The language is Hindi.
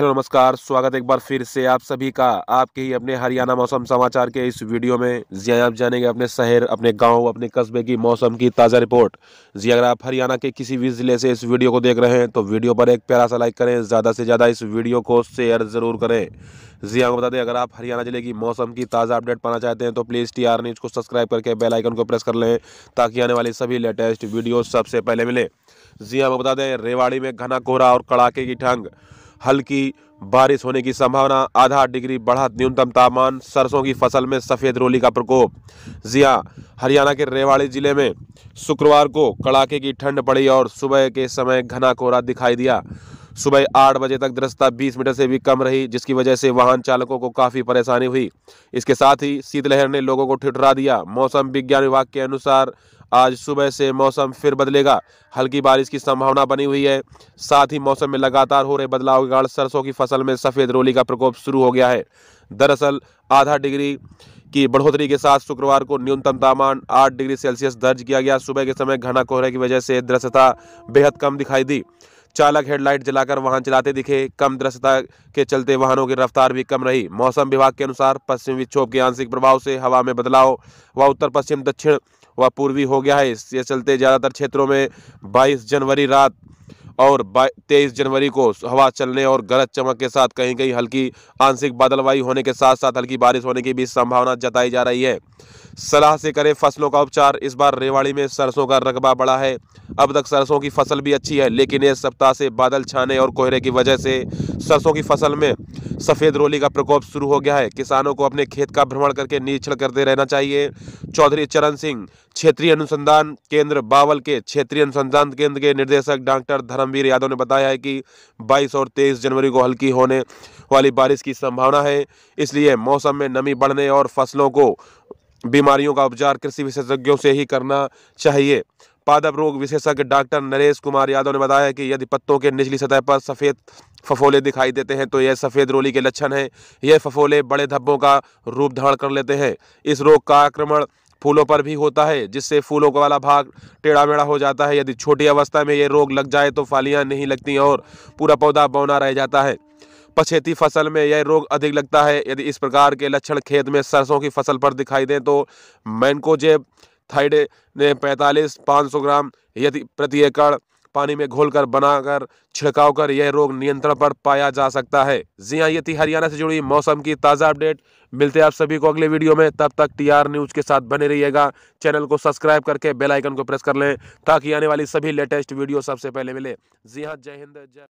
हेलो नमस्कार स्वागत एक बार फिर से आप सभी का आपके ही अपने हरियाणा मौसम समाचार के इस वीडियो में जिया हाँ, आप जानेंगे अपने शहर अपने गांव अपने कस्बे की मौसम की ताज़ा रिपोर्ट जी अगर आप हरियाणा के किसी भी ज़िले से इस वीडियो को देख रहे हैं तो वीडियो पर एक प्यारा सा लाइक करें ज़्यादा से ज़्यादा इस वीडियो को शेयर ज़रूर करें जी आपको हाँ, बता दें अगर आप हरियाणा ज़िले की मौसम की ताज़ा अपडेट पाना चाहते हैं तो प्लीज़ टी आर न्यूज़ को सब्सक्राइब करके बेलाइकन को प्रेस कर लें ताकि आने वाली सभी लेटेस्ट वीडियो सबसे पहले मिले जी हमें हाँ, बता दें रेवाड़ी में घना कोहरा और कड़ाके की ठंड हल्की बारिश होने की संभावना आधा डिग्री बढ़ा न्यूनतम तापमान सरसों की फसल में सफ़ेद रोली का प्रकोप जिया हरियाणा के रेवाड़ी जिले में शुक्रवार को कड़ाके की ठंड पड़ी और सुबह के समय घना कोहरा दिखाई दिया सुबह आठ बजे तक दृश्यता 20 मीटर से भी कम रही जिसकी वजह से वाहन चालकों को काफ़ी परेशानी हुई इसके साथ ही शीतलहर ने लोगों को ठिठुरा दिया मौसम विज्ञान विभाग के अनुसार आज सुबह से मौसम फिर बदलेगा हल्की बारिश की संभावना बनी हुई है साथ ही मौसम में लगातार हो रहे बदलाव के कारण सरसों की फसल में सफ़ेद रोली का प्रकोप शुरू हो गया है दरअसल आधा डिग्री की बढ़ोतरी के साथ शुक्रवार को न्यूनतम तापमान 8 डिग्री सेल्सियस दर्ज किया गया सुबह के समय घना कोहरे की वजह से दृश्यता बेहद कम दिखाई दी चालक हेडलाइट जलाकर वाहन चलाते दिखे कम दृश्यता के चलते वाहनों की रफ्तार भी कम रही मौसम विभाग के अनुसार पश्चिम विक्षोभ के आंशिक प्रभाव से हवा में बदलाव व उत्तर पश्चिम दक्षिण व पूर्वी हो गया है इसके चलते ज़्यादातर क्षेत्रों में बाईस जनवरी रात और तेईस जनवरी को हवा चलने और गरज चमक के साथ कहीं कहीं हल्की आंशिक बादलवाई होने के साथ साथ हल्की बारिश होने की भी संभावना जताई जा रही है सलाह से करें फसलों का उपचार इस बार रेवाड़ी में सरसों का रकबा बढ़ा है अब तक सरसों की फसल भी अच्छी है लेकिन इस सप्ताह से बादल छाने और कोहरे की वजह से सरसों की फसल में सफ़ेद रोली का प्रकोप शुरू हो गया है किसानों को अपने खेत का भ्रमण करके निरीक्षण करते रहना चाहिए चौधरी चरण सिंह क्षेत्रीय अनुसंधान केंद्र बावल के क्षेत्रीय अनुसंधान केंद्र के निर्देशक डॉक्टर धर्मवीर यादव ने बताया है कि बाईस और तेईस जनवरी को हल्की होने वाली बारिश की संभावना है इसलिए मौसम में नमी बढ़ने और फसलों को बीमारियों का उपचार कृषि विशेषज्ञों से ही करना चाहिए पादप रोग विशेषज्ञ डॉक्टर नरेश कुमार यादव ने बताया कि यदि पत्तों के निचली सतह पर सफ़ेद फफोले दिखाई देते हैं तो यह सफ़ेद रोली के लक्षण हैं यह फफोले बड़े धब्बों का रूप धारण कर लेते हैं इस रोग का आक्रमण फूलों पर भी होता है जिससे फूलों का वाला भाग टेढ़ा मेढ़ा हो जाता है यदि छोटी अवस्था में यह रोग लग जाए तो फालियाँ नहीं लगती और पूरा पौधा बौना रह जाता है पछेती फसल में यह रोग अधिक लगता है यदि इस प्रकार के लक्षण खेत में सरसों की फसल पर दिखाई दें तो मैनकोजेब थाइड पैंतालीस पाँच सौ ग्राम यदि प्रति एकड़ पानी में घोलकर बनाकर छिड़काव कर यह रोग नियंत्रण पर पाया जा सकता है जी हाँ ये थी हरियाणा से जुड़ी मौसम की ताज़ा अपडेट मिलते हैं आप सभी को अगले वीडियो में तब तक टीआर न्यूज़ के साथ बने रहिएगा चैनल को सब्सक्राइब करके बेल आइकन को प्रेस कर लें ताकि आने वाली सभी लेटेस्ट वीडियो सबसे पहले मिले जी हाँ जय हिंद जय